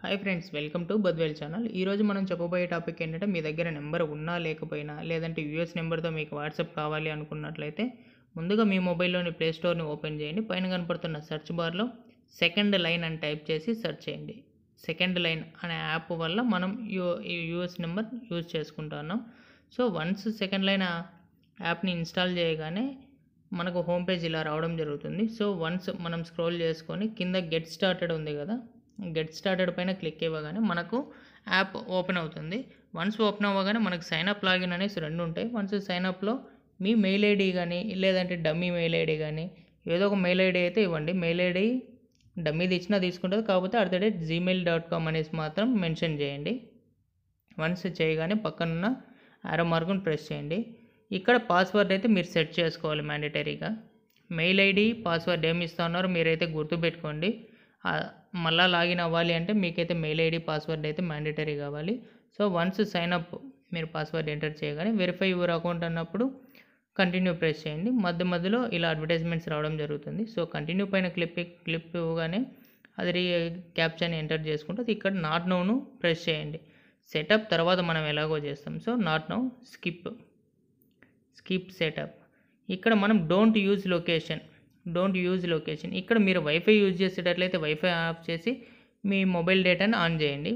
hi friends welcome to Badvel channel ఈరోజు మనం చెప్పబోయే టాపిక్ ఏంటంటే మీ దగ్గర నెంబర్ ఉన్నా లేకపోయినా లేదంటే యూఎస్ నెంబర్తో మీకు వాట్సాప్ కావాలి అనుకున్నట్లయితే ముందుగా మీ మొబైల్లోని ప్లే స్టోర్ని ఓపెన్ చేయండి పైన కనపడుతున్న సెర్చ్ బార్లో సెకండ్ లైన్ అని టైప్ చేసి సెర్చ్ చేయండి సెకండ్ లైన్ అనే యాప్ వల్ల మనం యూ యూఎస్ నెంబర్ యూజ్ చేసుకుంటున్నాం సో వన్స్ సెకండ్ లైన్ యాప్ని ఇన్స్టాల్ చేయగానే మనకు హోమ్ పేజ్ ఇలా రావడం జరుగుతుంది సో వన్స్ మనం స్క్రోల్ చేసుకొని కింద గెట్ స్టార్టెడ్ ఉంది కదా గెట్ స్టార్టెడ్ పైన క్లిక్ ఇవ్వగానే మనకు యాప్ ఓపెన్ అవుతుంది వన్స్ ఓపెన్ అవ్వగానే మనకు సైన్ అప్ లాగిన్ అనేసి రెండు ఉంటాయి వన్స్ సైన్ అప్లో మీ మెయిల్ ఐడి కానీ లేదంటే డమ్మీ మెయిల్ ఐడి కానీ ఏదో ఒక మెయిల్ ఐడి అయితే ఇవ్వండి మెయిల్ ఐడి డమ్మీది ఇచ్చినా తీసుకుంటుంది కాకపోతే at date Gmail dot com అనేసి మాత్రం మెన్షన్ చేయండి వన్స్ చేయగానే పక్కనున్న యారో మార్కును ప్రెస్ చేయండి ఇక్కడ పాస్వర్డ్ అయితే మీరు సెట్ చేసుకోవాలి మ్యాండేటరీగా మెయిల్ ఐడి పాస్వర్డ్ ఏమి ఇస్తా ఉన్నారో మీరైతే గుర్తుపెట్టుకోండి మళ్ళీ లాగిన్ అవ్వాలి అంటే మీకైతే మెయిల్ ఐడి పాస్వర్డ్ అయితే మ్యాండేటరీ కావాలి సో వన్స్ సైన్ అప్ మీరు పాస్వర్డ్ ఎంటర్ చేయగానే వెరిఫై యువర్ అకౌంట్ అన్నప్పుడు కంటిన్యూ ప్రెస్ చేయండి మధ్య మధ్యలో ఇలా అడ్వర్టైజ్మెంట్స్ రావడం జరుగుతుంది సో కంటిన్యూ పైన క్లిప్ క్లిప్ ఇవ్వగానే అది క్యాప్చర్ని ఎంటర్ చేసుకుంటే ఇక్కడ నాట్ నౌను ప్రెస్ చేయండి సెటప్ తర్వాత మనం ఎలాగో చేస్తాం so not now skip skip setup ఇక్కడ మనం don't use location don't use location ఇక్కడ మీరు వైఫై యూజ్ చేసేటట్లయితే వైఫై ఆఫ్ చేసి మీ మొబైల్ డేటాని ఆన్ చేయండి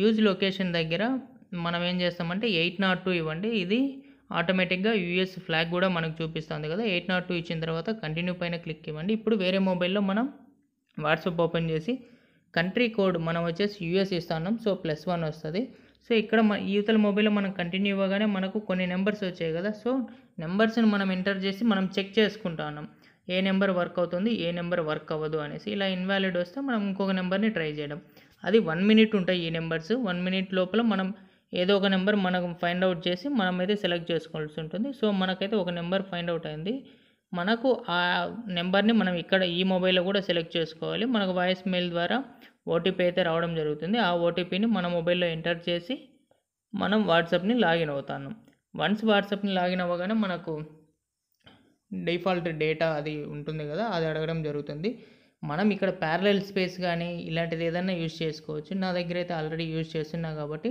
యూజ్ లొకేషన్ దగ్గర మనం ఏం చేస్తామంటే ఎయిట్ నాట్ టూ ఇవ్వండి ఇది ఆటోమేటిక్గా యూఎస్ ఫ్లాగ్ కూడా మనకు చూపిస్తుంది కదా ఎయిట్ నాట్ టూ ఇచ్చిన తర్వాత కంటిన్యూ పైన క్లిక్ ఇవ్వండి ఇప్పుడు వేరే మొబైల్లో మనం వాట్సాప్ ఓపెన్ చేసి కంట్రీ కోడ్ మనం వచ్చేసి యూఎస్ ఇస్తున్నాం సో ప్లస్ వన్ వస్తుంది సో ఇక్కడ మన యూతల మొబైల్లో మనం కంటిన్యూ ఇవ్వగానే మనకు కొన్ని నెంబర్స్ వచ్చాయి కదా సో నెంబర్స్ని మనం ఎంటర్ చేసి మనం చెక్ చేసుకుంటా ఉన్నాం ఏ నెంబర్ వర్క్ అవుతుంది ఏ నెంబర్ వర్క్ అవ్వదు అనేసి ఇలా ఇన్వాలిడ్ వస్తే మనం ఇంకొక నెంబర్ని ట్రై చేయడం అది వన్ మినిట్ ఉంటాయి ఈ నెంబర్స్ వన్ మినిట్ లోపల మనం ఏదో ఒక నెంబర్ మనం ఫైండ్ అవుట్ చేసి మనమైతే సెలెక్ట్ చేసుకోవాల్సి ఉంటుంది సో మనకైతే ఒక నెంబర్ ఫైండ్ అవుట్ అయింది మనకు ఆ నెంబర్ని మనం ఇక్కడ ఈ మొబైల్లో కూడా సెలెక్ట్ చేసుకోవాలి మనకు వాయిస్ మెయిల్ ద్వారా ఓటీపీ అయితే రావడం జరుగుతుంది ఆ ఓటీపీని మన మొబైల్లో ఎంటర్ చేసి మనం వాట్సాప్ని లాగిన్ అవుతాను వన్స్ వాట్సాప్ని లాగిన్ అవ్వగానే మనకు డిఫాల్ట్ డేటా అది ఉంటుంది కదా అది అడగడం జరుగుతుంది మనం ఇక్కడ ప్యారలల్ స్పేస్ కానీ ఇలాంటిది ఏదైనా యూజ్ చేసుకోవచ్చు నా దగ్గర అయితే ఆల్రెడీ యూజ్ చేస్తున్నా కాబట్టి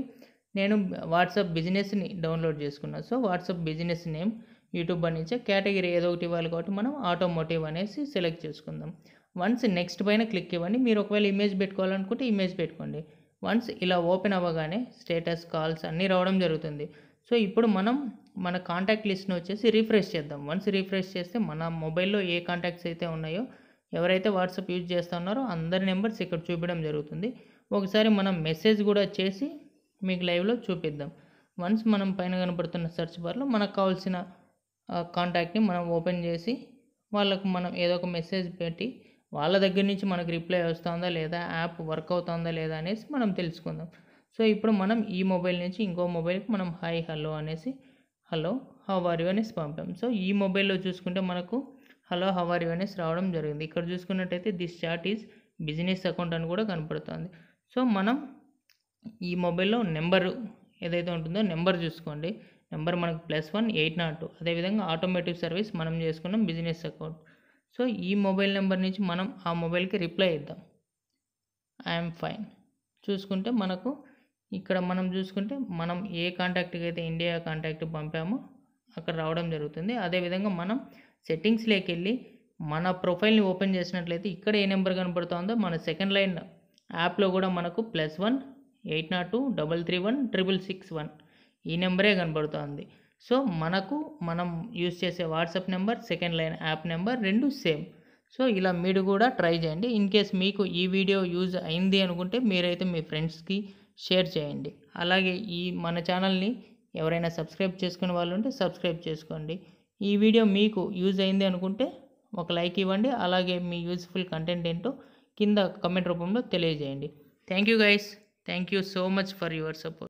నేను వాట్సాప్ బిజినెస్ని డౌన్లోడ్ చేసుకున్నా so WhatsApp business name YouTube నుంచి కేటగిరీ ఏదో ఒకటి ఇవ్వాలి కాబట్టి మనం ఆటోమోటివ్ అనేసి సెలెక్ట్ చేసుకుందాం వన్స్ నెక్స్ట్ పైన క్లిక్ ఇవ్వండి మీరు ఒకవేళ ఇమేజ్ పెట్టుకోవాలనుకుంటే ఇమేజ్ పెట్టుకోండి వన్స్ ఇలా ఓపెన్ అవ్వగానే స్టేటస్ కాల్స్ అన్నీ రావడం జరుగుతుంది సో ఇప్పుడు మనం మన కాంటాక్ట్ లిస్ట్ని వచ్చేసి రీఫ్రెష్ చేద్దాం వన్స్ రీఫ్రెష్ చేస్తే మన మొబైల్లో ఏ కాంటాక్ట్స్ అయితే ఉన్నాయో ఎవరైతే వాట్సాప్ యూజ్ చేస్తున్నారో అందరి నెంబర్స్ ఇక్కడ చూపించడం జరుగుతుంది ఒకసారి మనం మెసేజ్ కూడా చేసి మీకు లైవ్లో చూపిద్దాం వన్స్ మనం పైన కనబడుతున్న సెర్చ్ బార్లో మనకు కావాల్సిన కాంటాక్ట్ని మనం ఓపెన్ చేసి వాళ్ళకు మనం ఏదో ఒక మెసేజ్ పెట్టి వాళ్ళ దగ్గర నుంచి మనకు రిప్లై వస్తుందా లేదా యాప్ వర్క్ అవుతుందా లేదా అనేసి మనం తెలుసుకుందాం సో ఇప్పుడు మనం ఈ మొబైల్ నుంచి ఇంకో మొబైల్కి మనం హాయ్ హలో అనేసి హలో హవార్ అనేసి పంపాం సో ఈ మొబైల్లో చూసుకుంటే మనకు హలో హవార్ అనేసి రావడం జరిగింది ఇక్కడ చూసుకున్నట్టయితే this chat is business account అని కూడా కనపడుతుంది సో మనం ఈ మొబైల్లో నెంబరు ఏదైతే ఉంటుందో నెంబర్ చూసుకోండి నెంబర్ మనకు plus one eight naught two అదేవిధంగా ఆటోమేటిక్ సర్వీస్ మనం చేసుకున్నాం బిజినెస్ అకౌంట్ సో ఈ మొబైల్ నెంబర్ నుంచి మనం ఆ మొబైల్కి రిప్లై ఇద్దాం ఐఎమ్ ఫైన్ చూసుకుంటే మనకు ఇక్కడ మనం చూసుకుంటే మనం ఏ కాంటాక్ట్కి అయితే ఇండియా కాంటాక్ట్ పంపామో అక్కడ రావడం జరుగుతుంది అదేవిధంగా మనం సెట్టింగ్స్లోకి వెళ్ళి మన ప్రొఫైల్ని ఓపెన్ చేసినట్లయితే ఇక్కడ ఏ నెంబర్ కనబడుతుందో మన సెకండ్ లైన్ యాప్లో కూడా మనకు plus one eight naught two double three one triple six one ఈ నెంబరే కనబడుతుంది సో మనకు మనం యూస్ చేసే WhatsApp number second line app number రెండు సేమ్ సో ఇలా మీరు కూడా ట్రై చేయండి ఇన్ కేస్ మీకు ఈ వీడియో యూజ్ అయింది అనుకుంటే మీరైతే మీ ఫ్రెండ్స్కి షేర్ చేయండి అలాగే ఈ మన ఛానల్ని ఎవరైనా సబ్స్క్రైబ్ చేసుకునే వాళ్ళు ఉంటే సబ్స్క్రైబ్ చేసుకోండి ఈ వీడియో మీకు యూజ్ అయింది అనుకుంటే ఒక లైక్ ఇవ్వండి అలాగే మీ యూజ్ఫుల్ కంటెంట్ ఏంటో కింద కమెంట్ రూపంలో తెలియజేయండి thank you guys thank you so much for your support